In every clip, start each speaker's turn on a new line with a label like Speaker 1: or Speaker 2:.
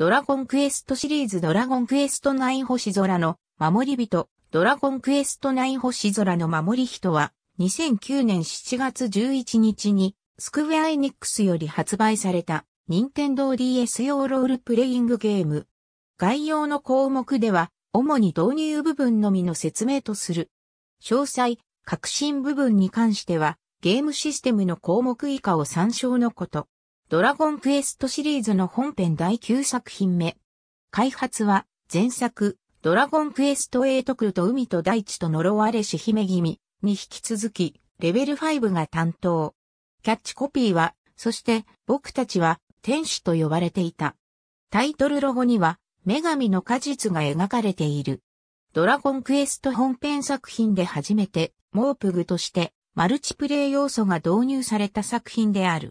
Speaker 1: ドラゴンクエストシリーズドラゴンクエスト9星空の守り人、ドラゴンクエスト9星空の守り人は、2009年7月11日に、スクウェアエニックスより発売された、任天堂 DS 用ロールプレイングゲーム。概要の項目では、主に導入部分のみの説明とする。詳細、革新部分に関しては、ゲームシステムの項目以下を参照のこと。ドラゴンクエストシリーズの本編第9作品目。開発は、前作、ドラゴンクエスト8クルと海と大地と呪われし姫君に引き続き、レベル5が担当。キャッチコピーは、そして僕たちは天使と呼ばれていた。タイトルロゴには、女神の果実が描かれている。ドラゴンクエスト本編作品で初めて、モープグとして、マルチプレイ要素が導入された作品である。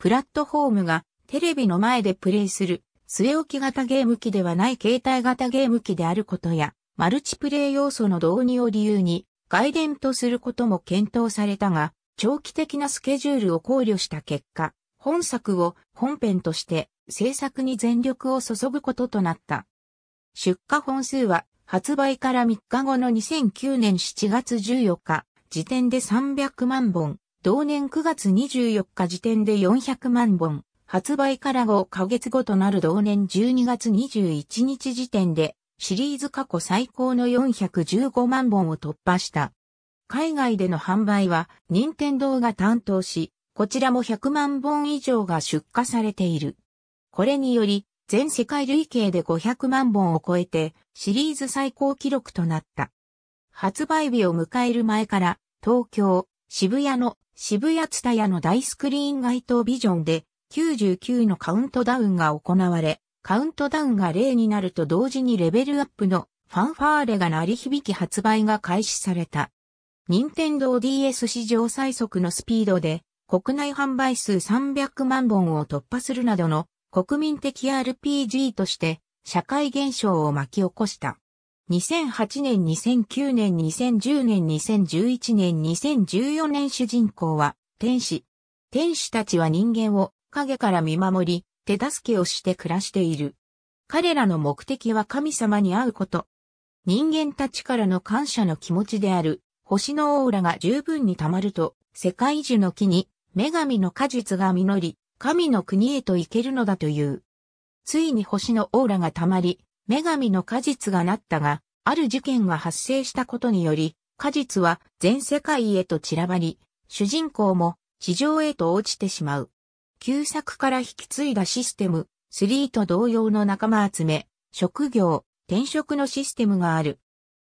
Speaker 1: プラットフォームがテレビの前でプレイする据え置き型ゲーム機ではない携帯型ゲーム機であることや、マルチプレイ要素の導入を理由に外伝とすることも検討されたが、長期的なスケジュールを考慮した結果、本作を本編として制作に全力を注ぐこととなった。出荷本数は発売から3日後の2009年7月14日時点で300万本、同年9月24日時点で400万本、発売から5ヶ月後となる同年12月21日時点で、シリーズ過去最高の415万本を突破した。海外での販売は、任天堂が担当し、こちらも100万本以上が出荷されている。これにより、全世界累計で500万本を超えて、シリーズ最高記録となった。発売日を迎える前から、東京、渋谷の渋谷ツタヤの大スクリーン街頭ビジョンで99のカウントダウンが行われ、カウントダウンが0になると同時にレベルアップのファンファーレが鳴り響き発売が開始された。任天堂 DS 史上最速のスピードで国内販売数300万本を突破するなどの国民的 RPG として社会現象を巻き起こした。2008年2009年2010年2011年2014年主人公は天使。天使たちは人間を影から見守り、手助けをして暮らしている。彼らの目的は神様に会うこと。人間たちからの感謝の気持ちである、星のオーラが十分に溜まると、世界樹の木に、女神の果実が実り、神の国へと行けるのだという。ついに星のオーラが溜まり、女神の果実がなったが、ある事件が発生したことにより、果実は全世界へと散らばり、主人公も地上へと落ちてしまう。旧作から引き継いだシステム、3と同様の仲間集め、職業、転職のシステムがある。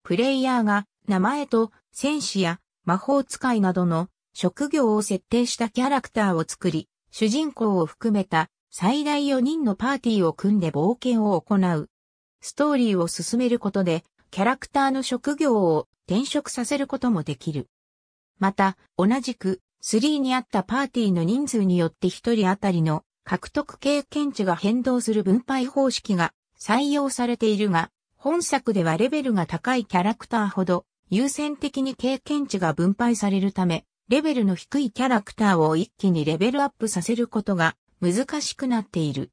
Speaker 1: プレイヤーが名前と戦士や魔法使いなどの職業を設定したキャラクターを作り、主人公を含めた最大4人のパーティーを組んで冒険を行うストーリーを進めることで、キャラクターの職業を転職させることもできる。また、同じく、3にあったパーティーの人数によって1人あたりの獲得経験値が変動する分配方式が採用されているが、本作ではレベルが高いキャラクターほど優先的に経験値が分配されるため、レベルの低いキャラクターを一気にレベルアップさせることが難しくなっている。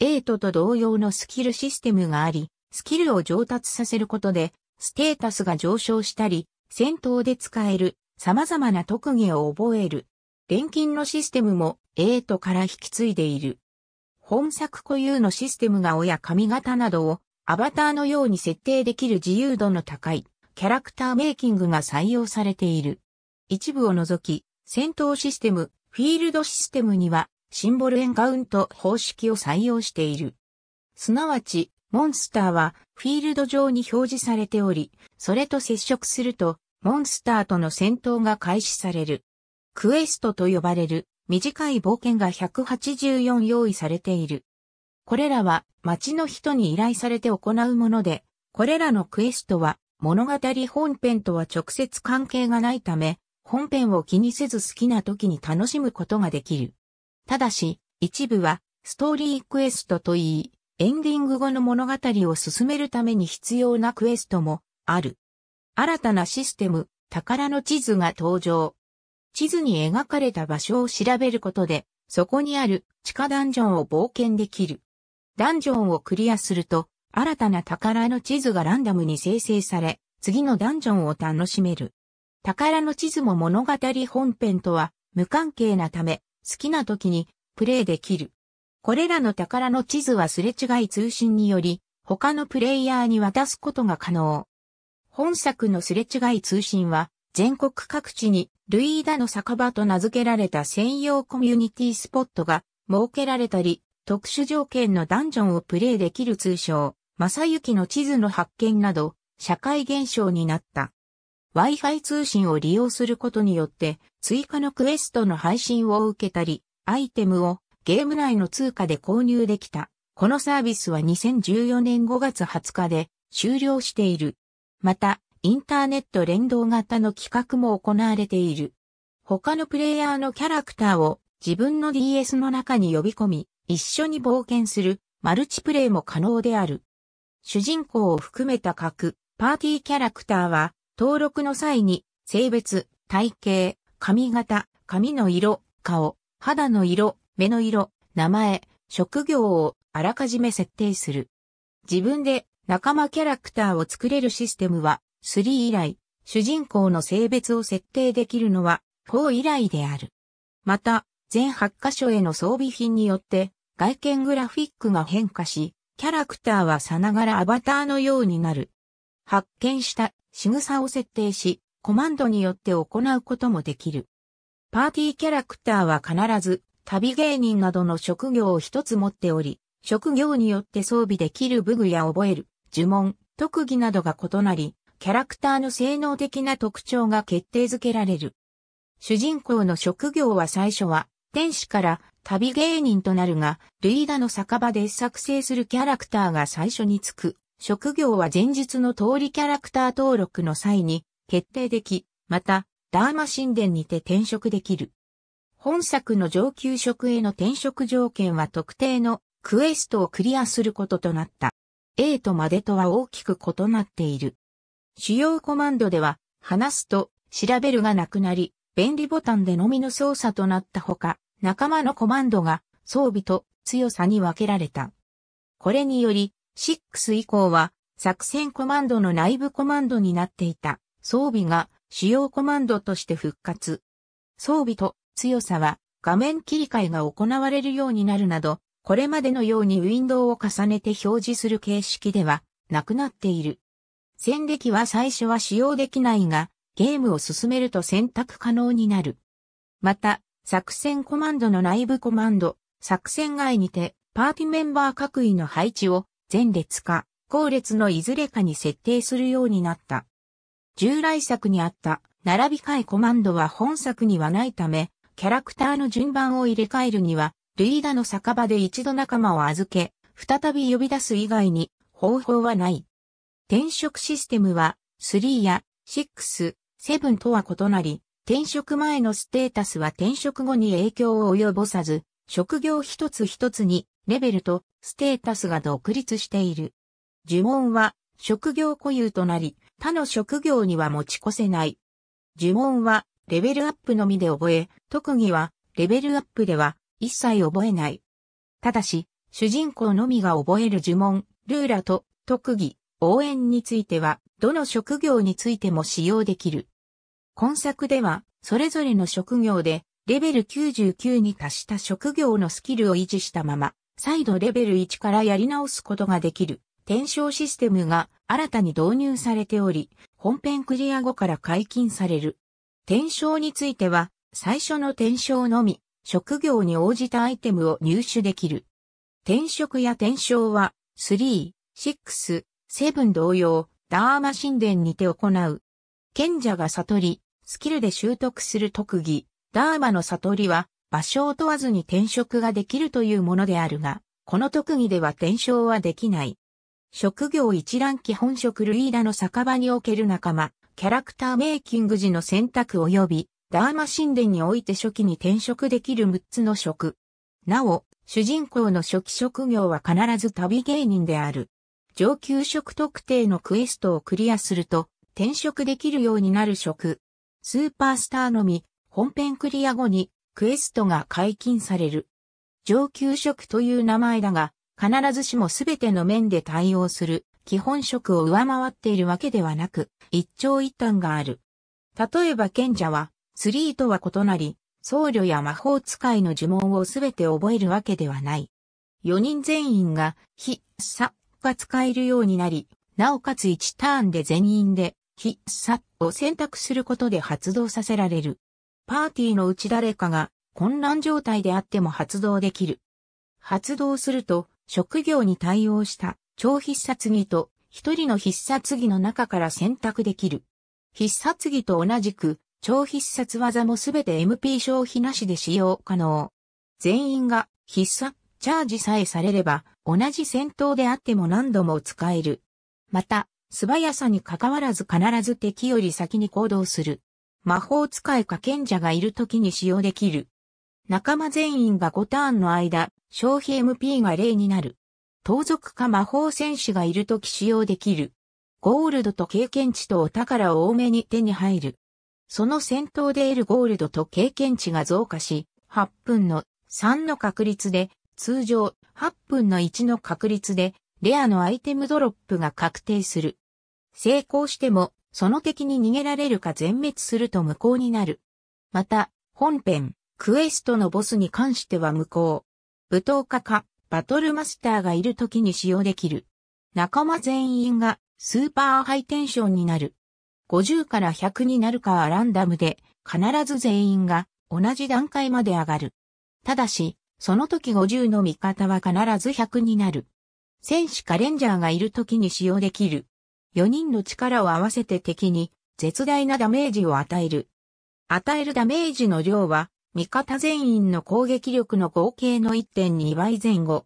Speaker 1: 8と同様のスキルシステムがあり、スキルを上達させることで、ステータスが上昇したり、戦闘で使える様々な特技を覚える。錬金のシステムもエイトから引き継いでいる。本作固有のシステムが親髪型などをアバターのように設定できる自由度の高いキャラクターメイキングが採用されている。一部を除き、戦闘システム、フィールドシステムにはシンボルエンカウント方式を採用している。すなわち、モンスターはフィールド上に表示されており、それと接触すると、モンスターとの戦闘が開始される。クエストと呼ばれる短い冒険が184用意されている。これらは街の人に依頼されて行うもので、これらのクエストは物語本編とは直接関係がないため、本編を気にせず好きな時に楽しむことができる。ただし、一部はストーリークエストといい、エンディング後の物語を進めるために必要なクエストもある。新たなシステム、宝の地図が登場。地図に描かれた場所を調べることで、そこにある地下ダンジョンを冒険できる。ダンジョンをクリアすると、新たな宝の地図がランダムに生成され、次のダンジョンを楽しめる。宝の地図も物語本編とは無関係なため、好きな時にプレイできる。これらの宝の地図はすれ違い通信により、他のプレイヤーに渡すことが可能。本作のすれ違い通信は、全国各地に、ルイーダの酒場と名付けられた専用コミュニティスポットが設けられたり、特殊条件のダンジョンをプレイできる通称、正幸の地図の発見など、社会現象になった。Wi-Fi 通信を利用することによって、追加のクエストの配信を受けたり、アイテムをゲーム内の通貨で購入できた。このサービスは2014年5月20日で終了している。また、インターネット連動型の企画も行われている。他のプレイヤーのキャラクターを自分の DS の中に呼び込み、一緒に冒険するマルチプレイも可能である。主人公を含めた各パーティーキャラクターは登録の際に性別、体型、髪型、髪の色、顔、肌の色、目の色、名前、職業をあらかじめ設定する。自分で仲間キャラクターを作れるシステムは3以来、主人公の性別を設定できるのは4以来である。また、全8箇所への装備品によって外見グラフィックが変化し、キャラクターはさながらアバターのようになる。発見した仕草を設定し、コマンドによって行うこともできる。パーティーキャラクターは必ず旅芸人などの職業を一つ持っており、職業によって装備できる武具や覚える、呪文、特技などが異なり、キャラクターの性能的な特徴が決定づけられる。主人公の職業は最初は、天使から旅芸人となるが、ルイーダの酒場で作成するキャラクターが最初につく。職業は前日の通りキャラクター登録の際に決定でき、また、ダーマ神殿にて転職できる。本作の上級職への転職条件は特定のクエストをクリアすることとなった。A とまでとは大きく異なっている。主要コマンドでは、話すと、調べるがなくなり、便利ボタンでのみの操作となったほか、仲間のコマンドが装備と強さに分けられた。これにより、6以降は作戦コマンドの内部コマンドになっていた装備が主要コマンドとして復活。装備と強さは画面切り替えが行われるようになるなど、これまでのようにウィンドウを重ねて表示する形式ではなくなっている。戦歴は最初は使用できないが、ゲームを進めると選択可能になる。また、作戦コマンドの内部コマンド、作戦外にて、パーティメンバー各位の配置を前列か後列のいずれかに設定するようになった。従来作にあった並び替えコマンドは本作にはないため、キャラクターの順番を入れ替えるには、ルイーダの酒場で一度仲間を預け、再び呼び出す以外に方法はない。転職システムは3や6、7とは異なり、転職前のステータスは転職後に影響を及ぼさず、職業一つ一つにレベルとステータスが独立している。呪文は職業固有となり、他の職業には持ち越せない。呪文はレベルアップのみで覚え、特技は、レベルアップでは、一切覚えない。ただし、主人公のみが覚える呪文、ルーラと、特技、応援については、どの職業についても使用できる。今作では、それぞれの職業で、レベル99に達した職業のスキルを維持したまま、再度レベル1からやり直すことができる転生システムが新たに導入されており、本編クリア後から解禁される。転生については、最初の転生のみ、職業に応じたアイテムを入手できる。転職や転生は、3、6、7同様、ダーマ神殿にて行う。賢者が悟り、スキルで習得する特技、ダーマの悟りは、場所を問わずに転職ができるというものであるが、この特技では転生はできない。職業一覧基本職ルイーダの酒場における仲間、キャラクターメイキング時の選択及び、ダーマ神殿において初期に転職できる6つの職。なお、主人公の初期職業は必ず旅芸人である。上級職特定のクエストをクリアすると、転職できるようになる職。スーパースターのみ、本編クリア後に、クエストが解禁される。上級職という名前だが、必ずしもすべての面で対応する基本職を上回っているわけではなく、一長一短がある。例えば賢者は、スリーとは異なり、僧侶や魔法使いの呪文をすべて覚えるわけではない。4人全員が、ひ、さ、が使えるようになり、なおかつ1ターンで全員で、ひ、さ、を選択することで発動させられる。パーティーのうち誰かが、混乱状態であっても発動できる。発動すると、職業に対応した超必殺技と一人の必殺技の中から選択できる。必殺技と同じく、超必殺技もすべて MP 消費なしで使用可能。全員が必殺チャージさえされれば、同じ戦闘であっても何度も使える。また、素早さに関わらず必ず敵より先に行動する。魔法使いか賢者がいる時に使用できる。仲間全員が5ターンの間、消費 MP が0になる。盗賊か魔法戦士がいるとき使用できる。ゴールドと経験値とお宝を多めに手に入る。その戦闘で得るゴールドと経験値が増加し、8分の3の確率で、通常8分の1の確率で、レアのアイテムドロップが確定する。成功しても、その敵に逃げられるか全滅すると無効になる。また、本編、クエストのボスに関しては無効。舞踏家か、バトルマスターがいる時に使用できる。仲間全員がスーパーハイテンションになる。50から100になるかはランダムで、必ず全員が同じ段階まで上がる。ただし、その時50の味方は必ず100になる。戦士かレンジャーがいる時に使用できる。4人の力を合わせて敵に絶大なダメージを与える。与えるダメージの量は三方全員の攻撃力の合計の1.2倍前後。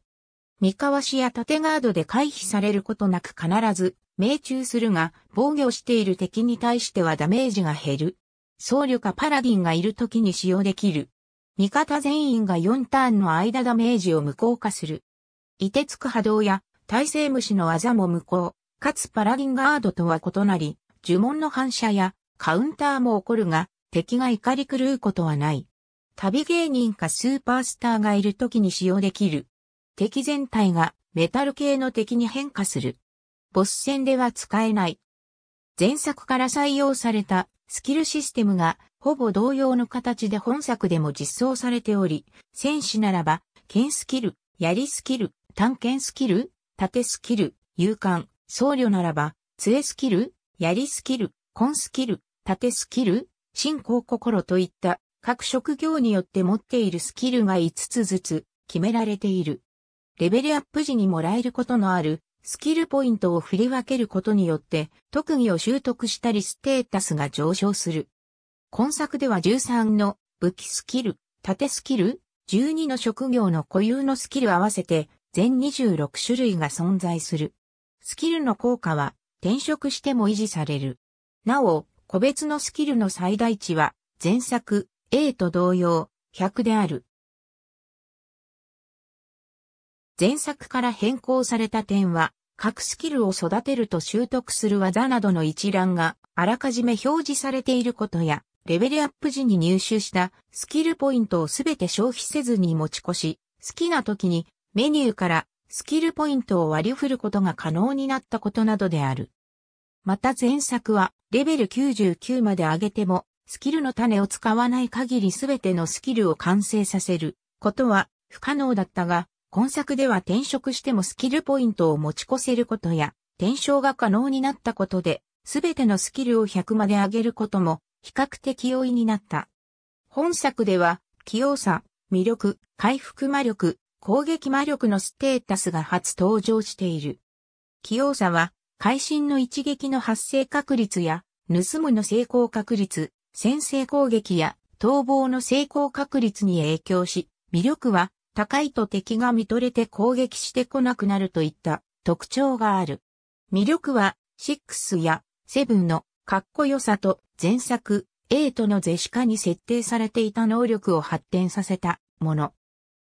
Speaker 1: 三河市や縦ガードで回避されることなく必ず命中するが防御している敵に対してはダメージが減る。僧侶かパラディンがいる時に使用できる。味方全員が4ターンの間ダメージを無効化する。凍てつく波動や耐性虫の技も無効、かつパラディンガードとは異なり、呪文の反射やカウンターも起こるが、敵が怒り狂うことはない。旅芸人かスーパースターがいる時に使用できる。敵全体がメタル系の敵に変化する。ボス戦では使えない。前作から採用されたスキルシステムがほぼ同様の形で本作でも実装されており、戦士ならば、剣スキル、槍スキル、探検スキル、盾スキル、勇敢、僧侶ならば、杖スキル、槍スキル、根スキル、盾スキル、信仰心といった各職業によって持っているスキルが5つずつ決められている。レベルアップ時にもらえることのあるスキルポイントを振り分けることによって特技を習得したりステータスが上昇する。今作では13の武器スキル、盾スキル、12の職業の固有のスキル合わせて全26種類が存在する。スキルの効果は転職しても維持される。なお、個別のスキルの最大値は前作 A と同様、100である。前作から変更された点は、各スキルを育てると習得する技などの一覧があらかじめ表示されていることや、レベルアップ時に入手したスキルポイントをすべて消費せずに持ち越し、好きな時にメニューからスキルポイントを割り振ることが可能になったことなどである。また前作はレベル99まで上げてもスキルの種を使わない限りすべてのスキルを完成させることは不可能だったが、今作では転職してもスキルポイントを持ち越せることや、転生が可能になったことで、すべてのスキルを100まで上げることも比較的容易になった。本作では、器用さ、魅力、回復魔力、攻撃魔力のステータスが初登場している。器用さは、会心の一撃の発生確率や、盗むの成功確率、先制攻撃や逃亡の成功確率に影響し、魅力は高いと敵が見とれて攻撃してこなくなるといった特徴がある。魅力は6や7のかっこよさと前作8のゼシカに設定されていた能力を発展させたもの。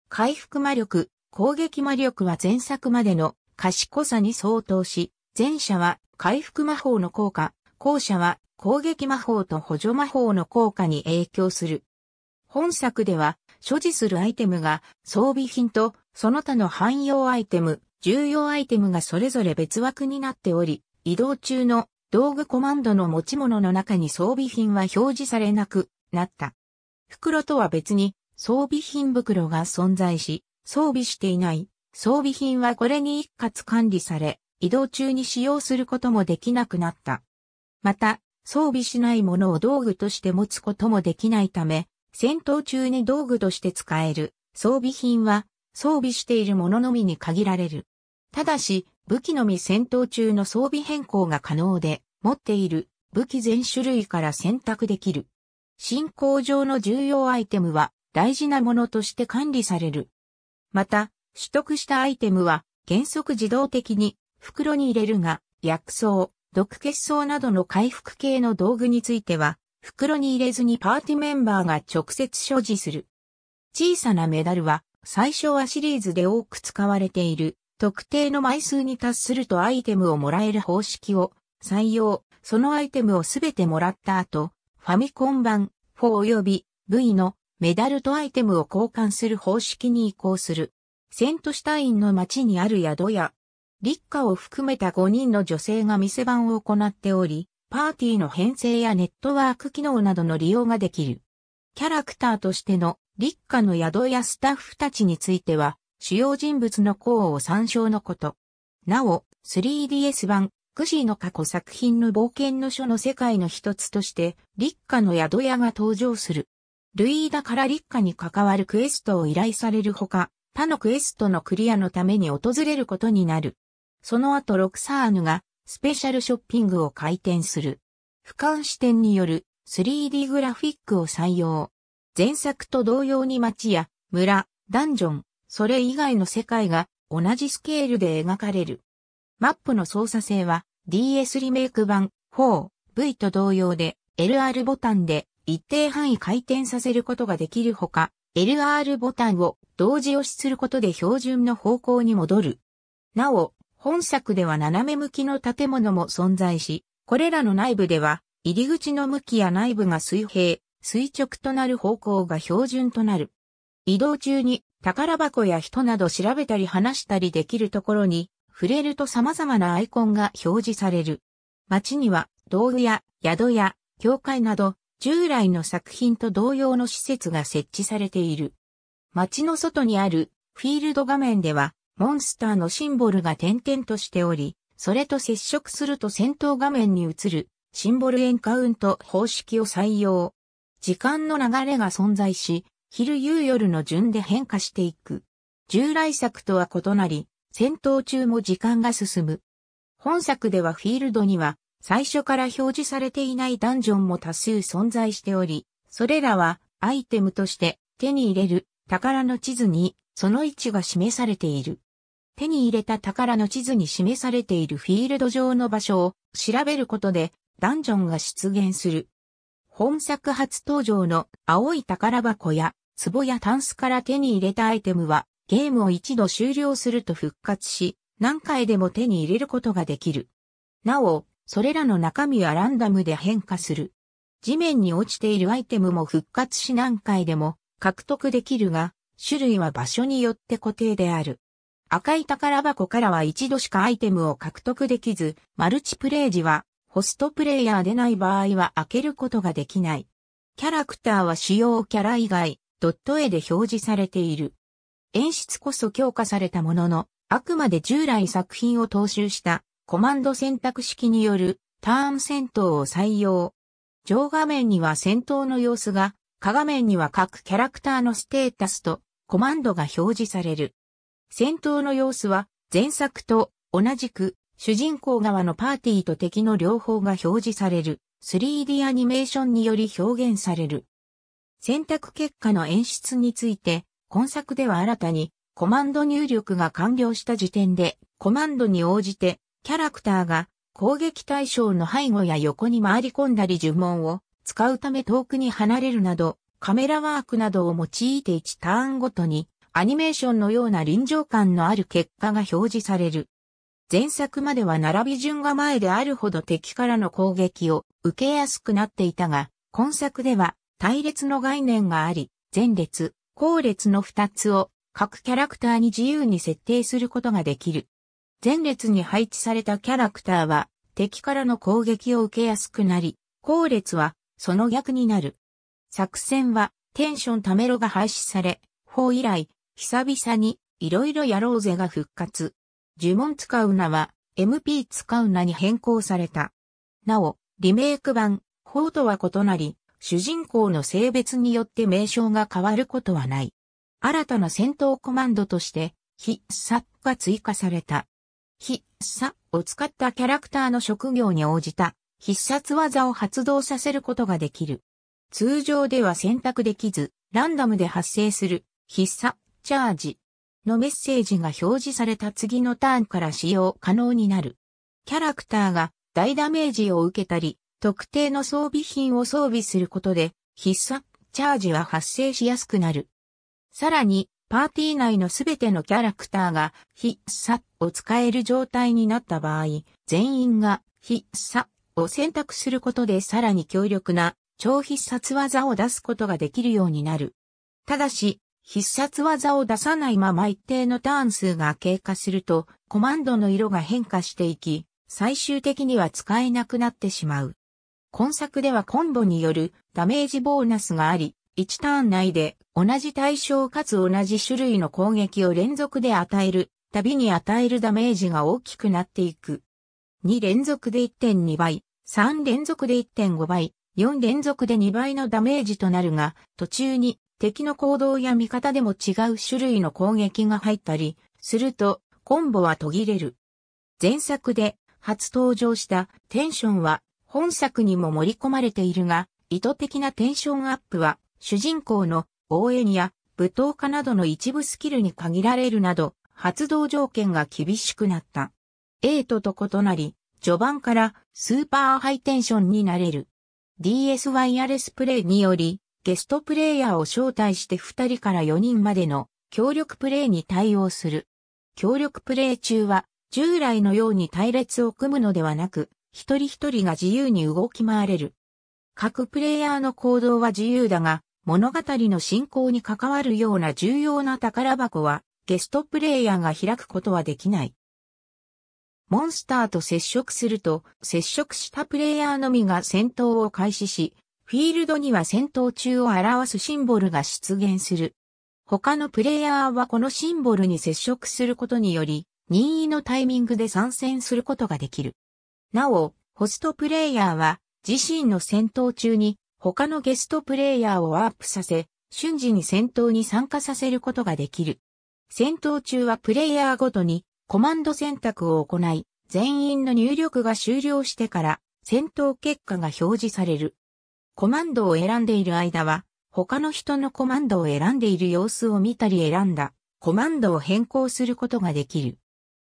Speaker 1: 回復魔力、攻撃魔力は前作までの賢さに相当し、前者は回復魔法の効果、後者は攻撃魔法と補助魔法の効果に影響する。本作では、所持するアイテムが装備品とその他の汎用アイテム、重要アイテムがそれぞれ別枠になっており、移動中の道具コマンドの持ち物の中に装備品は表示されなくなった。袋とは別に装備品袋が存在し、装備していない装備品はこれに一括管理され、移動中に使用することもできなくなった。また、装備しないものを道具として持つこともできないため、戦闘中に道具として使える装備品は装備しているもののみに限られる。ただし、武器のみ戦闘中の装備変更が可能で、持っている武器全種類から選択できる。進行上の重要アイテムは大事なものとして管理される。また、取得したアイテムは原則自動的に袋に入れるが、薬草、毒血晶などの回復系の道具については、袋に入れずにパーティメンバーが直接所持する。小さなメダルは、最初はシリーズで多く使われている、特定の枚数に達するとアイテムをもらえる方式を採用、そのアイテムをすべてもらった後、ファミコン版4及び V のメダルとアイテムを交換する方式に移行する。セントシュタインの街にある宿や立夏を含めた5人の女性が店番を行っており、パーティーの編成やネットワーク機能などの利用ができる。キャラクターとしての立夏の宿やスタッフたちについては、主要人物の功を参照のこと。なお、3DS 版、クシーの過去作品の冒険の書の世界の一つとして、立夏の宿屋が登場する。ルイーダから立夏に関わるクエストを依頼されるほか、他のクエストのクリアのために訪れることになる。その後ロクサーヌがスペシャルショッピングを開店する。俯瞰視点による 3D グラフィックを採用。前作と同様に街や村、ダンジョン、それ以外の世界が同じスケールで描かれる。マップの操作性は DS リメイク版 4V と同様で LR ボタンで一定範囲回転させることができるほか、LR ボタンを同時押しすることで標準の方向に戻る。なお、本作では斜め向きの建物も存在し、これらの内部では、入り口の向きや内部が水平、垂直となる方向が標準となる。移動中に宝箱や人など調べたり話したりできるところに、触れると様々なアイコンが表示される。街には道具や宿や教会など従来の作品と同様の施設が設置されている。街の外にあるフィールド画面ではモンスターのシンボルが点々としており、それと接触すると戦闘画面に映るシンボルエンカウント方式を採用。時間の流れが存在し、昼夕夜の順で変化していく。従来作とは異なり、戦闘中も時間が進む。本作ではフィールドには最初から表示されていないダンジョンも多数存在しており、それらはアイテムとして手に入れる宝の地図にその位置が示されている。手に入れた宝の地図に示されているフィールド上の場所を調べることでダンジョンが出現する。本作初登場の青い宝箱や壺やタンスから手に入れたアイテムはゲームを一度終了すると復活し何回でも手に入れることができる。なお、それらの中身はランダムで変化する。地面に落ちているアイテムも復活し何回でも獲得できるが、種類は場所によって固定である。赤い宝箱からは一度しかアイテムを獲得できず、マルチプレイ時は、ホストプレイヤーでない場合は開けることができない。キャラクターは主要キャラ以外、ドット絵で表示されている。演出こそ強化されたものの、あくまで従来作品を踏襲したコマンド選択式によるターン戦闘を採用。上画面には戦闘の様子が、下画面には各キャラクターのステータスとコマンドが表示される。戦闘の様子は前作と同じく主人公側のパーティーと敵の両方が表示される 3D アニメーションにより表現される。選択結果の演出について今作では新たにコマンド入力が完了した時点でコマンドに応じてキャラクターが攻撃対象の背後や横に回り込んだり呪文を使うため遠くに離れるなどカメラワークなどを用いて1ターンごとにアニメーションのような臨場感のある結果が表示される。前作までは並び順が前であるほど敵からの攻撃を受けやすくなっていたが、今作では隊列の概念があり、前列、後列の2つを各キャラクターに自由に設定することができる。前列に配置されたキャラクターは敵からの攻撃を受けやすくなり、後列はその逆になる。作戦はテンションためろが廃止され、法以来久々に、いろいろやろうぜが復活。呪文使うなは、MP 使うなに変更された。なお、リメイク版、法とは異なり、主人公の性別によって名称が変わることはない。新たな戦闘コマンドとして、必殺が追加された。必殺を使ったキャラクターの職業に応じた必殺技を発動させることができる。通常では選択できず、ランダムで発生する必殺チャージのメッセージが表示された次のターンから使用可能になる。キャラクターが大ダメージを受けたり、特定の装備品を装備することで、必殺チャージは発生しやすくなる。さらに、パーティー内のすべてのキャラクターが必殺を使える状態になった場合、全員が必殺を選択することでさらに強力な超必殺技を出すことができるようになる。ただし、必殺技を出さないまま一定のターン数が経過すると、コマンドの色が変化していき、最終的には使えなくなってしまう。今作ではコンボによるダメージボーナスがあり、1ターン内で同じ対象かつ同じ種類の攻撃を連続で与える、度に与えるダメージが大きくなっていく。2連続で1.2倍、3連続で1.5倍、4連続で2倍のダメージとなるが、途中に敵の行動や味方でも違う種類の攻撃が入ったり、すると、コンボは途切れる。前作で初登場したテンションは本作にも盛り込まれているが、意図的なテンションアップは主人公の応援や舞踏家などの一部スキルに限られるなど、発動条件が厳しくなった。エイトと異なり、序盤からスーパーハイテンションになれる。DS ワイヤレスプレイにより、ゲストプレイヤーを招待して2人から4人までの協力プレイに対応する。協力プレイ中は従来のように隊列を組むのではなく、一人一人が自由に動き回れる。各プレイヤーの行動は自由だが、物語の進行に関わるような重要な宝箱はゲストプレイヤーが開くことはできない。モンスターと接触すると、接触したプレイヤーのみが戦闘を開始し、フィールドには戦闘中を表すシンボルが出現する。他のプレイヤーはこのシンボルに接触することにより、任意のタイミングで参戦することができる。なお、ホストプレイヤーは自身の戦闘中に他のゲストプレイヤーをワープさせ、瞬時に戦闘に参加させることができる。戦闘中はプレイヤーごとにコマンド選択を行い、全員の入力が終了してから戦闘結果が表示される。コマンドを選んでいる間は、他の人のコマンドを選んでいる様子を見たり選んだコマンドを変更することができる。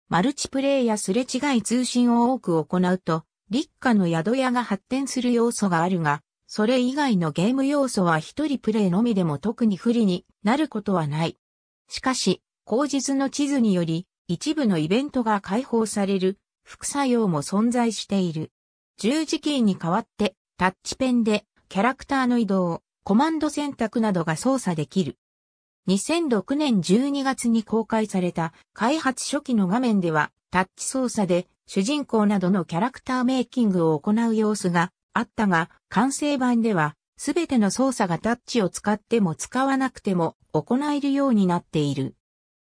Speaker 1: マルチプレイやすれ違い通信を多く行うと、立夏の宿屋が発展する要素があるが、それ以外のゲーム要素は一人プレイのみでも特に不利になることはない。しかし、口実の地図により、一部のイベントが解放される副作用も存在している。十字キーに代わって、タッチペンでキャラクターの移動、コマンド選択などが操作できる。2006年12月に公開された開発初期の画面ではタッチ操作で主人公などのキャラクターメイキングを行う様子があったが完成版ではすべての操作がタッチを使っても使わなくても行えるようになっている。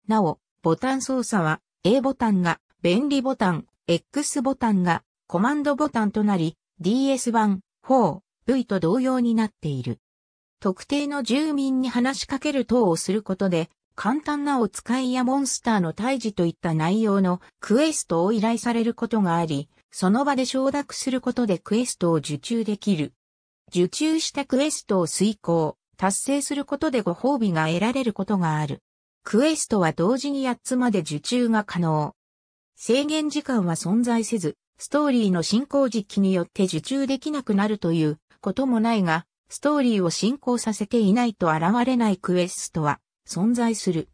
Speaker 1: なお、ボタン操作は A ボタンが便利ボタン、X ボタンがコマンドボタンとなり DS 版4いと同様になっている。特定の住民に話しかける等をすることで、簡単なお使いやモンスターの退治といった内容のクエストを依頼されることがあり、その場で承諾することでクエストを受注できる。受注したクエストを遂行、達成することでご褒美が得られることがある。クエストは同時に8つまで受注が可能。制限時間は存在せず、ストーリーの進行時期によって受注できなくなるということもないが、ストーリーを進行させていないと現れないクエストは存在する。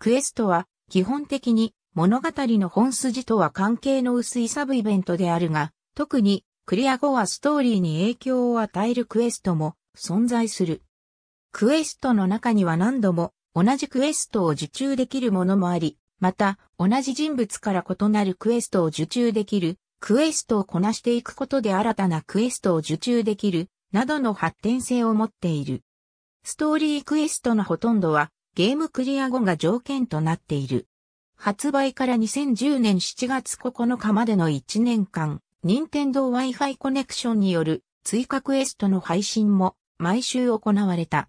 Speaker 1: クエストは基本的に物語の本筋とは関係の薄いサブイベントであるが、特にクリア後はストーリーに影響を与えるクエストも存在する。クエストの中には何度も同じクエストを受注できるものもあり、また同じ人物から異なるクエストを受注できるクエストをこなしていくことで新たなクエストを受注できる、などの発展性を持っている。ストーリークエストのほとんどは、ゲームクリア後が条件となっている。発売から2010年7月9日までの1年間、任天堂 Wi-Fi コネクションによる追加クエストの配信も毎週行われた。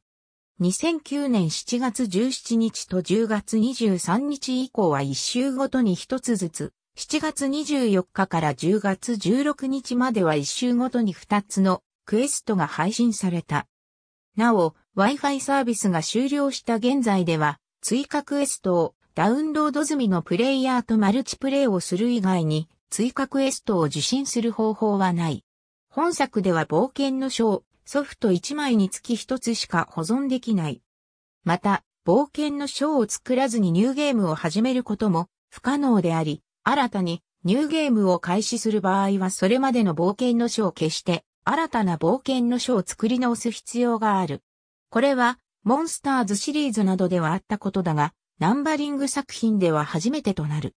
Speaker 1: 2009年7月17日と10月23日以降は1週ごとに1つずつ7月24日から10月16日までは1週ごとに2つのクエストが配信された。なお、Wi-Fi サービスが終了した現在では、追加クエストをダウンロード済みのプレイヤーとマルチプレイをする以外に、追加クエストを受信する方法はない。本作では冒険の章、ソフト1枚につき1つしか保存できない。また、冒険の章を作らずにニューゲームを始めることも不可能であり、新たにニューゲームを開始する場合はそれまでの冒険の書を消して新たな冒険の書を作り直す必要がある。これはモンスターズシリーズなどではあったことだがナンバリング作品では初めてとなる。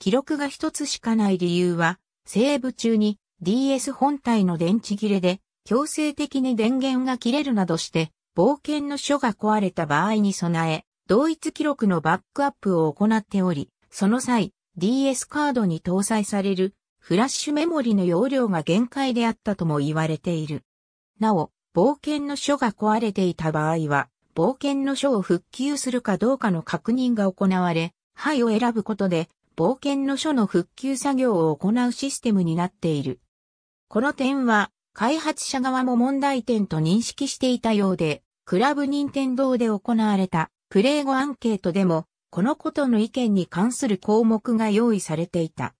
Speaker 1: 記録が一つしかない理由はセーブ中に DS 本体の電池切れで強制的に電源が切れるなどして冒険の書が壊れた場合に備え同一記録のバックアップを行っており、その際、DS カードに搭載されるフラッシュメモリの容量が限界であったとも言われている。なお、冒険の書が壊れていた場合は、冒険の書を復旧するかどうかの確認が行われ、いを選ぶことで、冒険の書の復旧作業を行うシステムになっている。この点は、開発者側も問題点と認識していたようで、クラブ任天堂で行われたプレイ後アンケートでもこのことの意見に関する項目が用意されていた。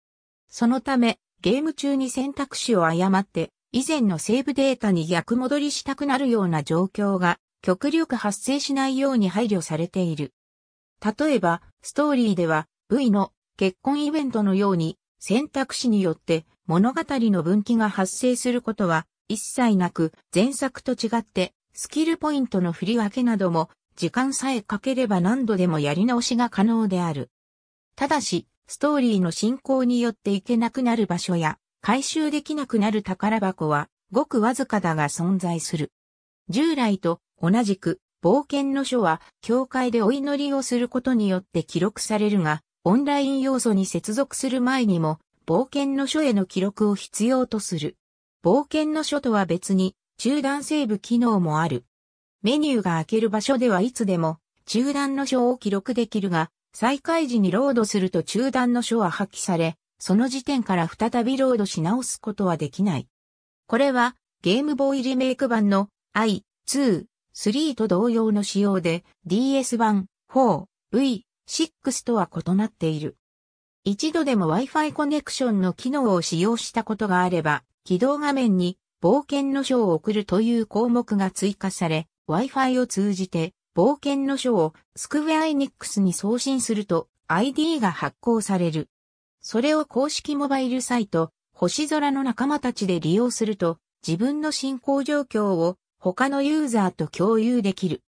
Speaker 1: そのため、ゲーム中に選択肢を誤って、以前のセーブデータに逆戻りしたくなるような状況が、極力発生しないように配慮されている。例えば、ストーリーでは、V の結婚イベントのように、選択肢によって物語の分岐が発生することは一切なく、前作と違って、スキルポイントの振り分けなども時間さえかければ何度でもやり直しが可能である。ただし、ストーリーの進行によっていけなくなる場所や、回収できなくなる宝箱は、ごくわずかだが存在する。従来と同じく、冒険の書は、教会でお祈りをすることによって記録されるが、オンライン要素に接続する前にも、冒険の書への記録を必要とする。冒険の書とは別に、中断セーブ機能もある。メニューが開ける場所ではいつでも、中断の書を記録できるが、再開時にロードすると中断の書は破棄され、その時点から再びロードし直すことはできない。これは、ゲームボーイリメイク版の i、2、3と同様の仕様で DS 版、4、V、6とは異なっている。一度でも Wi-Fi コネクションの機能を使用したことがあれば、起動画面に冒険の書を送るという項目が追加され、Wi-Fi を通じて、冒険の書をスクウェアエニックスに送信すると ID が発行される。それを公式モバイルサイト、星空の仲間たちで利用すると、自分の進行状況を他のユーザーと共有できる。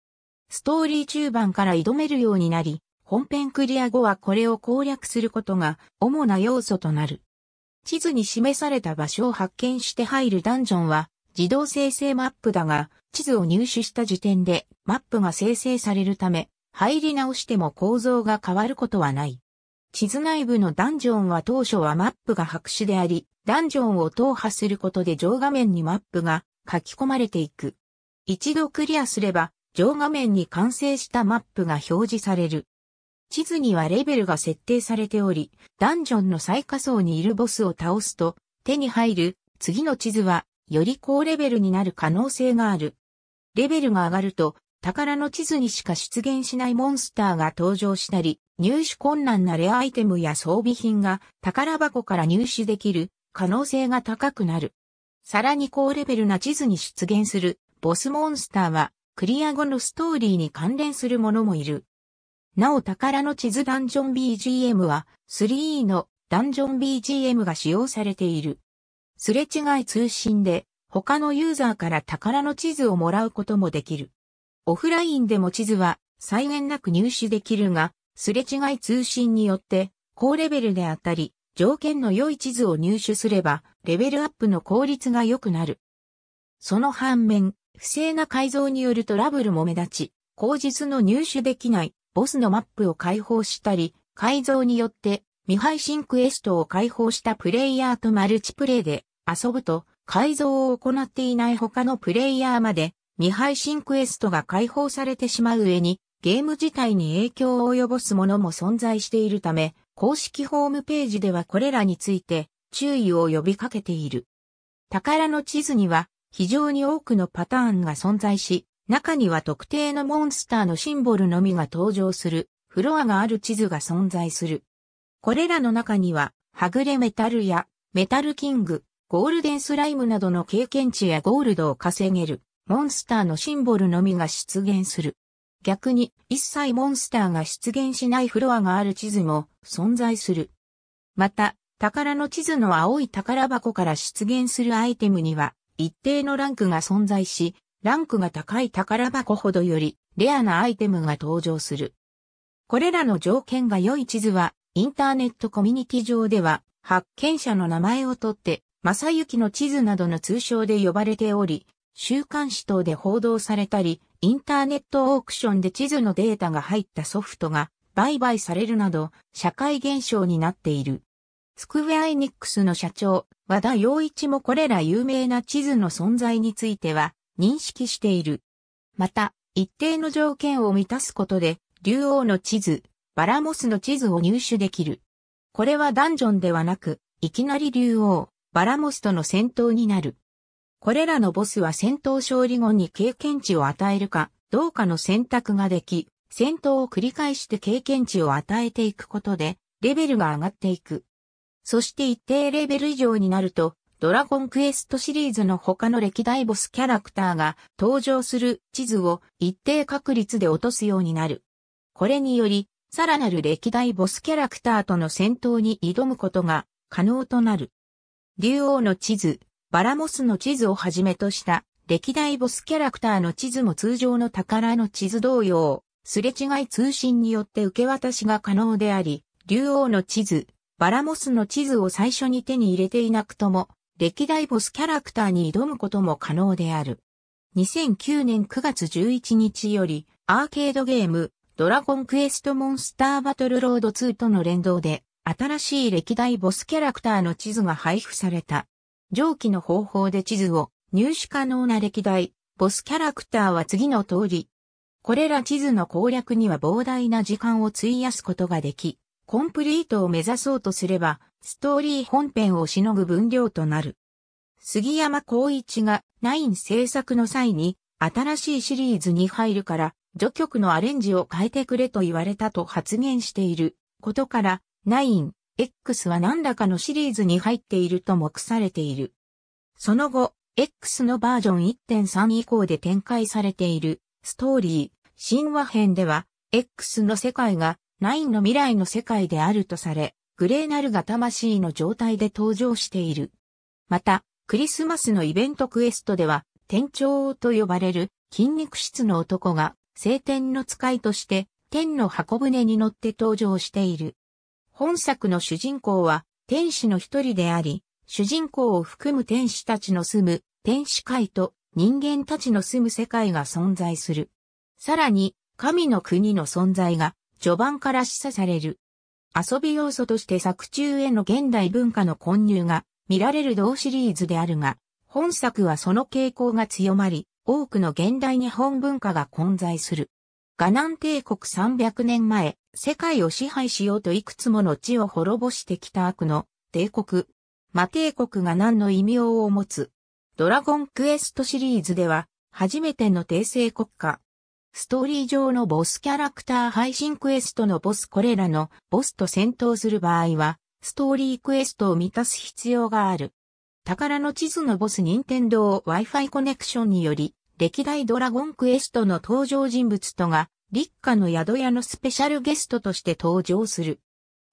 Speaker 1: ストーリー中盤から挑めるようになり、本編クリア後はこれを攻略することが主な要素となる。地図に示された場所を発見して入るダンジョンは自動生成マップだが、地図を入手した時点でマップが生成されるため、入り直しても構造が変わることはない。地図内部のダンジョンは当初はマップが白紙であり、ダンジョンを踏破することで上画面にマップが書き込まれていく。一度クリアすれば、上画面に完成したマップが表示される。地図にはレベルが設定されており、ダンジョンの最下層にいるボスを倒すと、手に入る次の地図は、より高レベルになる可能性がある。レベルが上がると、宝の地図にしか出現しないモンスターが登場したり、入手困難なレアアイテムや装備品が宝箱から入手できる可能性が高くなる。さらに高レベルな地図に出現するボスモンスターはクリア後のストーリーに関連するものもいる。なお宝の地図ダンジョン BGM は 3E のダンジョン BGM が使用されている。すれ違い通信で他のユーザーから宝の地図をもらうこともできる。オフラインでも地図は際限なく入手できるが、すれ違い通信によって高レベルであったり、条件の良い地図を入手すれば、レベルアップの効率が良くなる。その反面、不正な改造によるトラブルも目立ち、口実の入手できないボスのマップを開放したり、改造によって未配信クエストを開放したプレイヤーとマルチプレイで遊ぶと改造を行っていない他のプレイヤーまで未配信クエストが解放されてしまう上にゲーム自体に影響を及ぼすものも存在しているため公式ホームページではこれらについて注意を呼びかけている。宝の地図には非常に多くのパターンが存在し、中には特定のモンスターのシンボルのみが登場するフロアがある地図が存在する。これらの中には、はぐれメタルやメタルキング、ゴールデンスライムなどの経験値やゴールドを稼げる、モンスターのシンボルのみが出現する。逆に、一切モンスターが出現しないフロアがある地図も存在する。また、宝の地図の青い宝箱から出現するアイテムには、一定のランクが存在し、ランクが高い宝箱ほどより、レアなアイテムが登場する。これらの条件が良い地図は、インターネットコミュニティ上では、発見者の名前を取って正幸の地図などの通称で呼ばれており、週刊誌等で報道されたり、インターネットオークションで地図のデータが入ったソフトが売買されるなど、社会現象になっている。スクウェアエニックスの社長、和田洋一もこれら有名な地図の存在については認識している。また、一定の条件を満たすことで、竜王の地図、バラモスの地図を入手できる。これはダンジョンではなく、いきなり竜王、バラモスとの戦闘になる。これらのボスは戦闘勝利後に経験値を与えるかどうかの選択ができ、戦闘を繰り返して経験値を与えていくことで、レベルが上がっていく。そして一定レベル以上になると、ドラゴンクエストシリーズの他の歴代ボスキャラクターが登場する地図を一定確率で落とすようになる。これにより、さらなる歴代ボスキャラクターとの戦闘に挑むことが可能となる。竜王の地図、バラモスの地図をはじめとした歴代ボスキャラクターの地図も通常の宝の地図同様、すれ違い通信によって受け渡しが可能であり、竜王の地図、バラモスの地図を最初に手に入れていなくとも、歴代ボスキャラクターに挑むことも可能である。2009年9月11日より、アーケードゲーム、ドラゴンクエストモンスターバトルロード2との連動で、新しい歴代ボスキャラクターの地図が配布された。上記の方法で地図を入手可能な歴代ボスキャラクターは次の通り。これら地図の攻略には膨大な時間を費やすことができ、コンプリートを目指そうとすれば、ストーリー本編をしのぐ分量となる。杉山光一が9制作の際に、新しいシリーズに入るから、序曲のアレンジを変えてくれと言われたと発言していることから、9X は何らかのシリーズに入っていると目されている。その後、X のバージョン1.3以降で展開されているストーリー、神話編では、X の世界が9の未来の世界であるとされ、グレーナルが魂の状態で登場している。また、クリスマスのイベントクエストでは、天長と呼ばれる筋肉質の男が、聖天の使いとして、天の箱舟に乗って登場している。本作の主人公は天使の一人であり、主人公を含む天使たちの住む天使界と人間たちの住む世界が存在する。さらに、神の国の存在が序盤から示唆される。遊び要素として作中への現代文化の混入が見られる同シリーズであるが、本作はその傾向が強まり、多くの現代日本文化が混在する。ガナン帝国300年前、世界を支配しようといくつもの地を滅ぼしてきた悪の帝国。魔帝国が何の異名を持つ。ドラゴンクエストシリーズでは、初めての帝政国家。ストーリー上のボスキャラクター配信クエストのボスこれらのボスと戦闘する場合は、ストーリークエストを満たす必要がある。宝の地図のボス任天堂 Wi-Fi コネクションにより、歴代ドラゴンクエストの登場人物とが立夏の宿屋のスペシャルゲストとして登場する。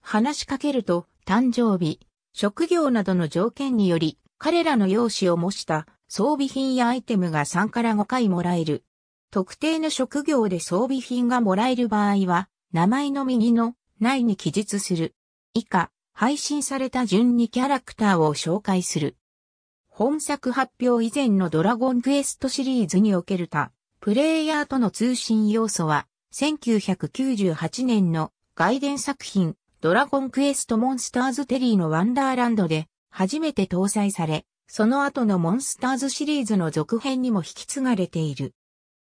Speaker 1: 話しかけると、誕生日、職業などの条件により、彼らの容姿を模した装備品やアイテムが3から5回もらえる。特定の職業で装備品がもらえる場合は、名前の右の内に記述する。以下、配信された順にキャラクターを紹介する。本作発表以前のドラゴンクエストシリーズにおける他、プレイヤーとの通信要素は、1998年の外伝作品ドラゴンクエストモンスターズテリーのワンダーランドで初めて搭載され、その後のモンスターズシリーズの続編にも引き継がれている。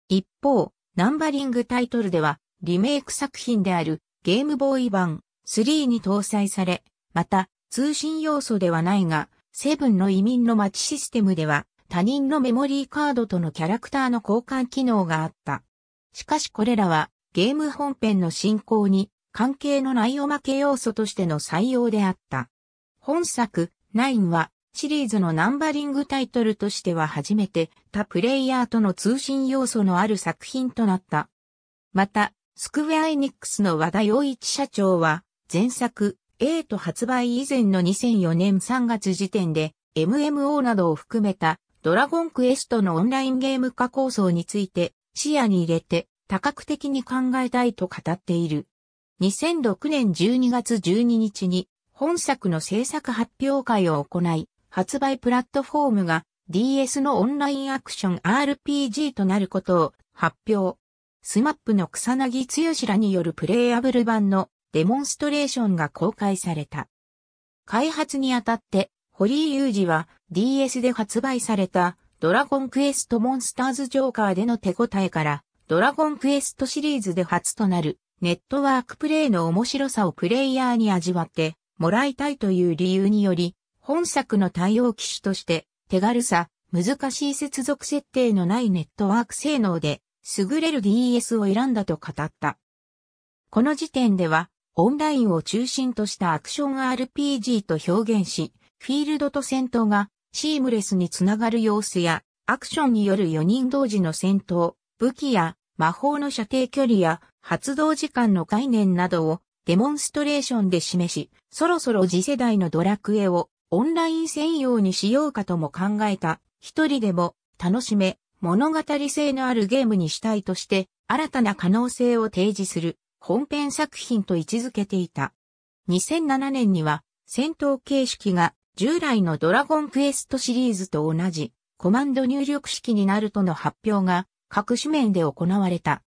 Speaker 1: 一方、ナンバリングタイトルではリメイク作品であるゲームボーイ版3に搭載され、また通信要素ではないが、セブンの移民の街システムでは他人のメモリーカードとのキャラクターの交換機能があった。しかしこれらはゲーム本編の進行に関係のないおまけ要素としての採用であった。本作、9はシリーズのナンバリングタイトルとしては初めて他プレイヤーとの通信要素のある作品となった。また、スクウェアエニックスの和田洋一社長は、前作、8発売以前の2004年3月時点で、MMO などを含めた、ドラゴンクエストのオンラインゲーム化構想について、視野に入れて、多角的に考えたいと語っている。2006年12月12日に本作の制作発表会を行い、発売プラットフォームが DS のオンラインアクション RPG となることを発表。スマップの草薙剛らによるプレイアブル版のデモンストレーションが公開された。開発にあたって、堀井雄二は DS で発売されたドラゴンクエストモンスターズジョーカーでの手応えからドラゴンクエストシリーズで初となるネットワークプレイの面白さをプレイヤーに味わってもらいたいという理由により、本作の対応機種として手軽さ、難しい接続設定のないネットワーク性能で優れる DS を選んだと語った。この時点ではオンラインを中心としたアクション RPG と表現し、フィールドと戦闘がシームレスにつながる様子やアクションによる4人同時の戦闘、武器や魔法の射程距離や発動時間の概念などをデモンストレーションで示し、そろそろ次世代のドラクエをオンライン専用にしようかとも考えた、一人でも楽しめ、物語性のあるゲームにしたいとして、新たな可能性を提示する本編作品と位置づけていた。2007年には戦闘形式が従来のドラゴンクエストシリーズと同じコマンド入力式になるとの発表が各紙面で行われた。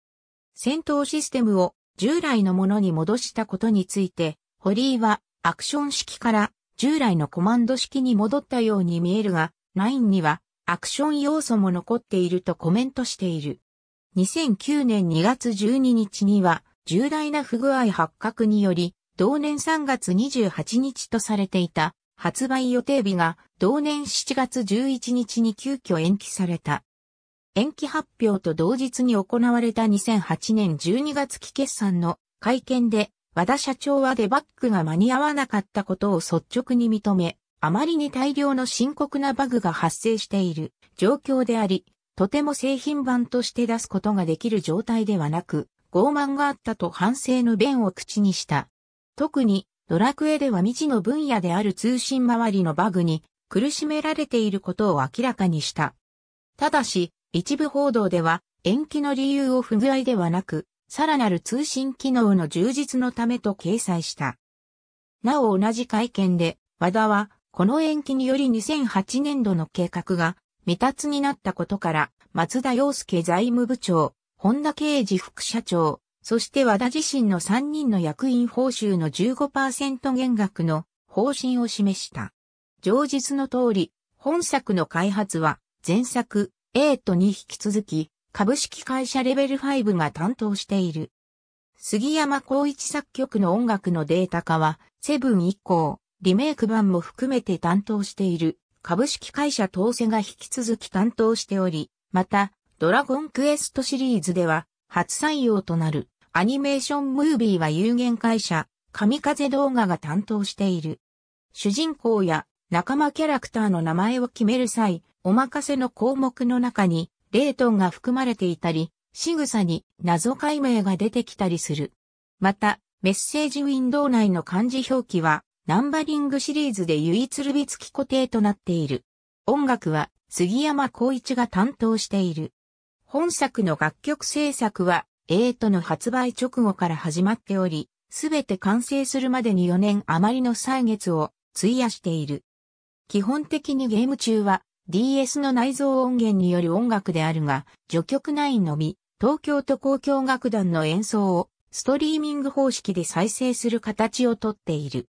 Speaker 1: 戦闘システムを従来のものに戻したことについて、ホリーはアクション式から従来のコマンド式に戻ったように見えるが、9にはアクション要素も残っているとコメントしている。2009年2月12日には重大な不具合発覚により、同年3月28日とされていた発売予定日が同年7月11日に急遽延期された。延期発表と同日に行われた2008年12月期決算の会見で、和田社長はデバッグが間に合わなかったことを率直に認め、あまりに大量の深刻なバグが発生している状況であり、とても製品版として出すことができる状態ではなく、傲慢があったと反省の弁を口にした。特に、ドラクエでは未知の分野である通信周りのバグに苦しめられていることを明らかにした。ただし、一部報道では、延期の理由を不具合ではなく、さらなる通信機能の充実のためと掲載した。なお同じ会見で、和田は、この延期により2008年度の計画が未達になったことから、松田洋介財務部長、本田圭司副社長、そして和田自身の3人の役員報酬の15%減額の方針を示した。上述の通り、本作の開発は前作、A とに引き続き、株式会社レベル5が担当している。杉山孝一作曲の音楽のデータ化は、セブン以降、リメイク版も含めて担当している、株式会社当世が引き続き担当しており、また、ドラゴンクエストシリーズでは、初採用となる、アニメーションムービーは有限会社、神風動画が担当している。主人公や仲間キャラクターの名前を決める際、お任せの項目の中に、レートンが含まれていたり、仕草に謎解明が出てきたりする。また、メッセージウィンドウ内の漢字表記は、ナンバリングシリーズで唯一ルビ付き固定となっている。音楽は、杉山孝一が担当している。本作の楽曲制作は、エイトの発売直後から始まっており、すべて完成するまでに4年余りの歳月を費やしている。基本的にゲーム中は DS の内蔵音源による音楽であるが、序曲9のみ、東京都交響楽団の演奏をストリーミング方式で再生する形をとっている。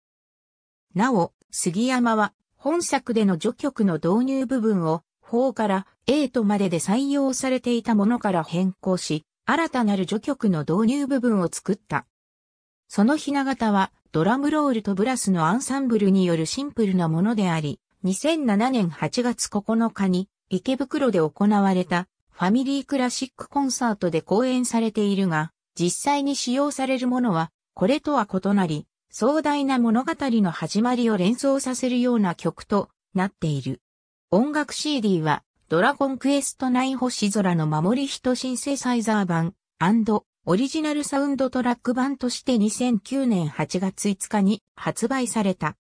Speaker 1: なお、杉山は本作での序曲の導入部分を4から8までで採用されていたものから変更し、新たなる序曲の導入部分を作った。そのひな形はドラムロールとブラスのアンサンブルによるシンプルなものであり、2007年8月9日に池袋で行われたファミリークラシックコンサートで公演されているが、実際に使用されるものは、これとは異なり、壮大な物語の始まりを連想させるような曲となっている。音楽 CD は、ドラゴンクエスト9星空の守り人シンセサイザー版オリジナルサウンドトラック版として2009年8月5日に発売された。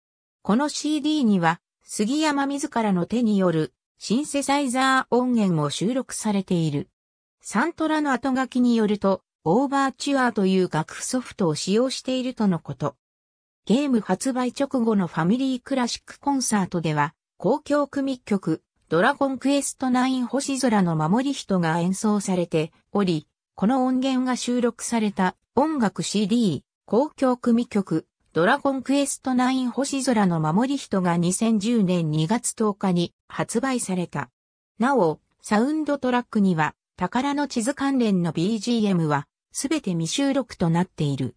Speaker 1: この CD には杉山自らの手によるシンセサイザー音源も収録されている。サントラの後書きによると、オーバーチュアーという楽譜ソフトを使用しているとのこと。ゲーム発売直後のファミリークラシックコンサートでは、公共組曲、ドラゴンクエスト9星空の守り人が演奏されており、この音源が収録された音楽 CD、公共組曲、ドラゴンクエスト9星空の守り人が2010年2月10日に発売された。なお、サウンドトラックには、宝の地図関連の BGM は、すべて未収録となっている。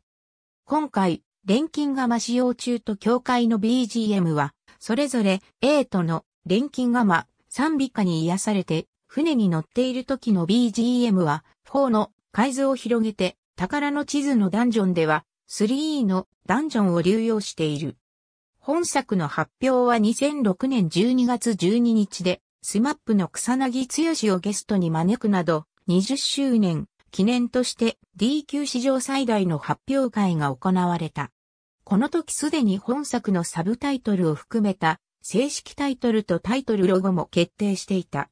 Speaker 1: 今回、錬金釜使用中と境界の BGM は、それぞれ、A との錬金釜、賛美歌に癒されて、船に乗っている時の BGM は、4の海図を広げて、宝の地図のダンジョンでは、3E のダンジョンを流用している。本作の発表は2006年12月12日で、スマップの草薙剛をゲストに招くなど、20周年記念として D 級史上最大の発表会が行われた。この時すでに本作のサブタイトルを含めた正式タイトルとタイトルロゴも決定していた。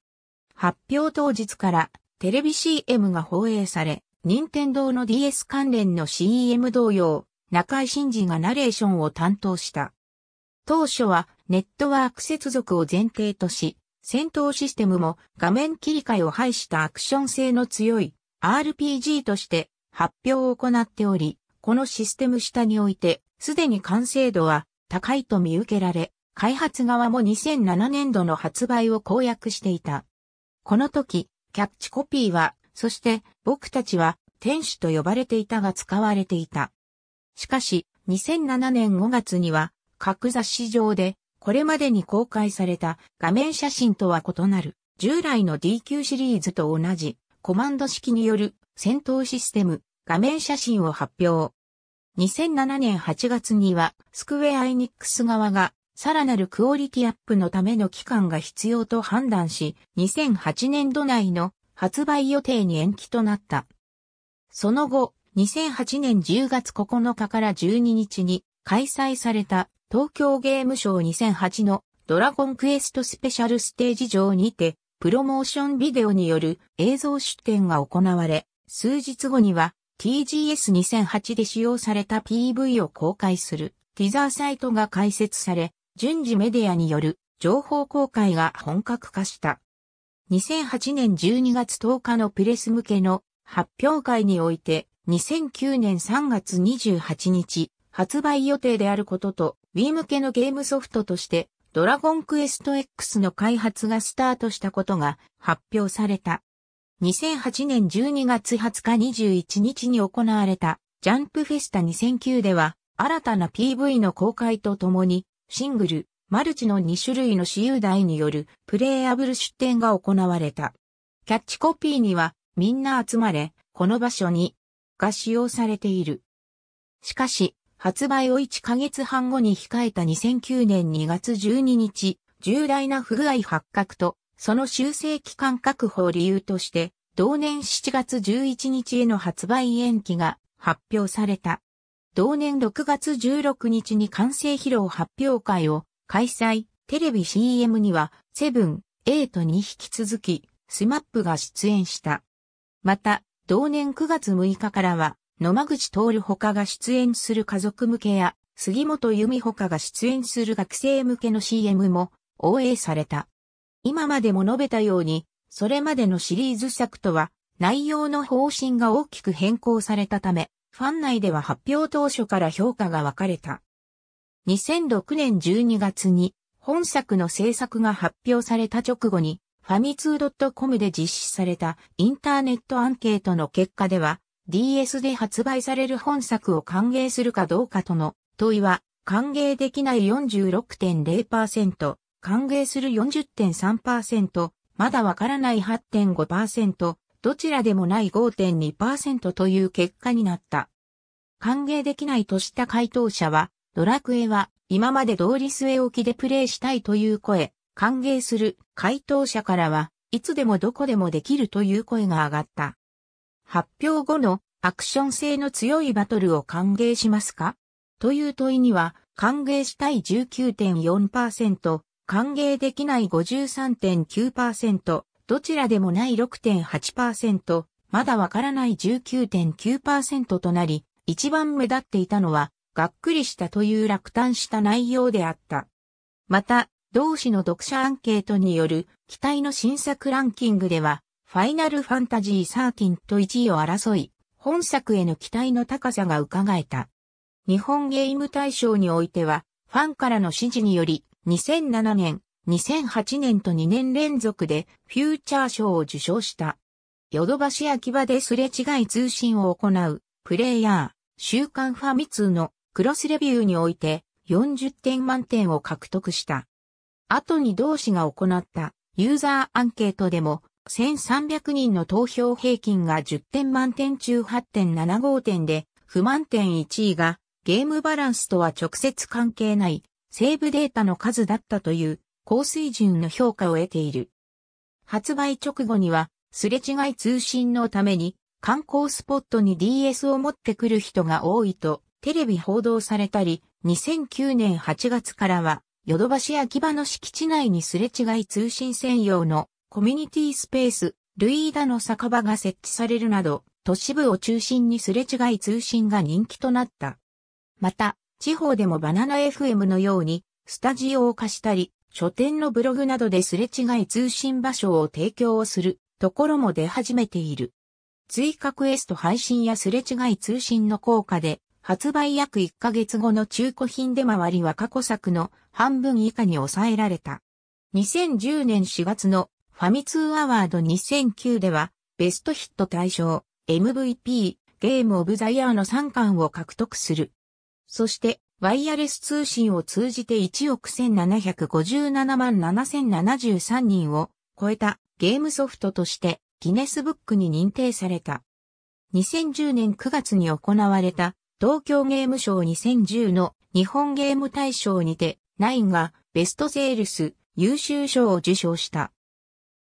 Speaker 1: 発表当日からテレビ CM が放映され、任天堂の DS 関連の CM 同様、中井真二がナレーションを担当した。当初はネットワーク接続を前提とし、戦闘システムも画面切り替えを排したアクション性の強い RPG として発表を行っており、このシステム下において、すでに完成度は高いと見受けられ、開発側も2007年度の発売を公約していた。この時、キャッチコピーは、そして、僕たちは、天使と呼ばれていたが使われていた。しかし、2007年5月には、各雑誌上で、これまでに公開された画面写真とは異なる、従来の DQ シリーズと同じ、コマンド式による戦闘システム、画面写真を発表。2007年8月には、スクウェア・エニックス側が、さらなるクオリティアップのための期間が必要と判断し、2008年度内の発売予定に延期となった。その後、2008年10月9日から12日に開催された東京ゲームショー2008のドラゴンクエストスペシャルステージ上にてプロモーションビデオによる映像出展が行われ、数日後には TGS2008 で使用された PV を公開するティザーサイトが開設され、順次メディアによる情報公開が本格化した。2008年12月10日のプレス向けの発表会において、2009年3月28日、発売予定であることと、Wii 向けのゲームソフトとして、ドラゴンクエスト X の開発がスタートしたことが発表された。2008年12月20日21日に行われたジャンプフェスタ2009では新たな PV の公開とともにシングルマルチの2種類の私有台によるプレイアブル出展が行われた。キャッチコピーには、みんな集まれ、この場所に、が使用されている。しかし、発売を1ヶ月半後に控えた2009年2月12日、重大な不具合発覚と、その修正期間確保を理由として、同年7月11日への発売延期が発表された。同年6月16日に完成披露発表会を開催、テレビ CM には、セブン、エイトに引き続き、スマップが出演した。また、同年9月6日からは、野間口徹他が出演する家族向けや、杉本由美他が出演する学生向けの CM も、応援された。今までも述べたように、それまでのシリーズ作とは、内容の方針が大きく変更されたため、ファン内では発表当初から評価が分かれた。2006年12月に本作の制作が発表された直後にファミツー .com で実施されたインターネットアンケートの結果では DS で発売される本作を歓迎するかどうかとの問いは歓迎できない46.0%、歓迎する40.3%、まだわからない8.5%、どちらでもない5.2%という結果になった。歓迎できないとした回答者はドラクエは今まで通り末置きでプレイしたいという声、歓迎する回答者からはいつでもどこでもできるという声が上がった。発表後のアクション性の強いバトルを歓迎しますかという問いには歓迎したい19.4%、歓迎できない53.9%、どちらでもない6.8%、まだわからない19.9%となり、一番目立っていたのはがっくりしたという落胆した内容であった。また、同誌の読者アンケートによる期待の新作ランキングでは、ファイナルファンタジー13と1位を争い、本作への期待の高さが伺えた。日本ゲーム大賞においては、ファンからの支持により、2007年、2008年と2年連続でフューチャー賞を受賞した。ヨドバシアキバですれ違い通信を行う、プレイヤー、週刊ファミ通のクロスレビューにおいて40点満点を獲得した。後に同氏が行ったユーザーアンケートでも1300人の投票平均が10点満点中8.75点で不満点1位がゲームバランスとは直接関係ないセーブデータの数だったという高水準の評価を得ている。発売直後にはすれ違い通信のために観光スポットに DS を持ってくる人が多いとテレビ報道されたり、2009年8月からは、ヨドバシ秋葉の敷地内にすれ違い通信専用のコミュニティスペース、ルイーダの酒場が設置されるなど、都市部を中心にすれ違い通信が人気となった。また、地方でもバナナ FM のように、スタジオを貸したり、書店のブログなどですれ違い通信場所を提供をするところも出始めている。追加クエスト配信やすれ違い通信の効果で、発売約1ヶ月後の中古品出回りは過去作の半分以下に抑えられた。2010年4月のファミツーアワード2009ではベストヒット大賞、MVP、ゲームオブザイヤーの3巻を獲得する。そしてワイヤレス通信を通じて1億1757万7073人を超えたゲームソフトとしてギネスブックに認定された。2010年9月に行われた東京ゲームショー2010の日本ゲーム大賞にて、ナインがベストセールス優秀賞を受賞した。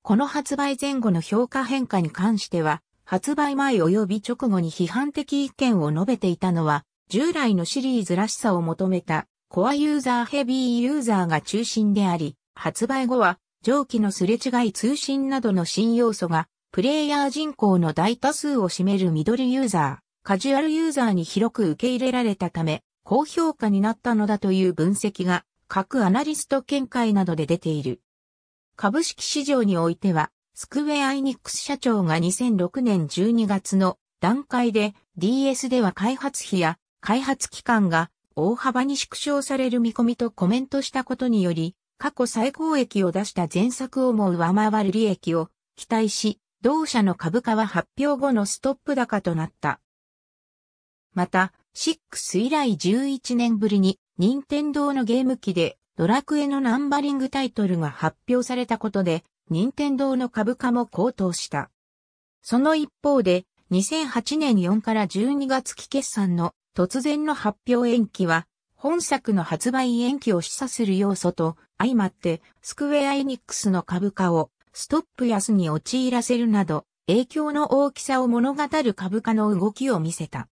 Speaker 1: この発売前後の評価変化に関しては、発売前及び直後に批判的意見を述べていたのは、従来のシリーズらしさを求めたコアユーザーヘビーユーザーが中心であり、発売後は上記のすれ違い通信などの新要素がプレイヤー人口の大多数を占めるミドルユーザー。カジュアルユーザーに広く受け入れられたため、高評価になったのだという分析が各アナリスト見解などで出ている。株式市場においては、スクウェア・エニックス社長が2006年12月の段階で DS では開発費や開発期間が大幅に縮小される見込みとコメントしたことにより、過去最高益を出した前作をも上回る利益を期待し、同社の株価は発表後のストップ高となった。また、6以来11年ぶりに、任天堂のゲーム機で、ドラクエのナンバリングタイトルが発表されたことで、任天堂の株価も高騰した。その一方で、2008年4から12月期決算の突然の発表延期は、本作の発売延期を示唆する要素と相まって、スクウェアエニックスの株価をストップ安に陥らせるなど、影響の大きさを物語る株価の動きを見せた。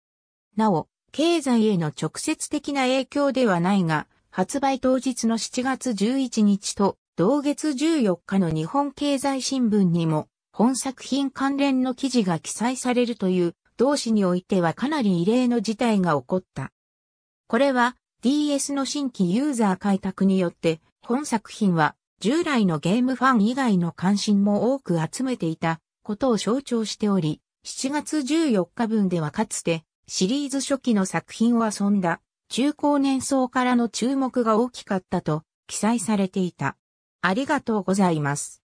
Speaker 1: なお、経済への直接的な影響ではないが、発売当日の7月11日と同月14日の日本経済新聞にも本作品関連の記事が記載されるという同紙においてはかなり異例の事態が起こった。これは DS の新規ユーザー開拓によって本作品は従来のゲームファン以外の関心も多く集めていたことを象徴しており、7月14日分ではかつてシリーズ初期の作品を遊んだ中高年層からの注目が大きかったと記載されていた。ありがとうございます。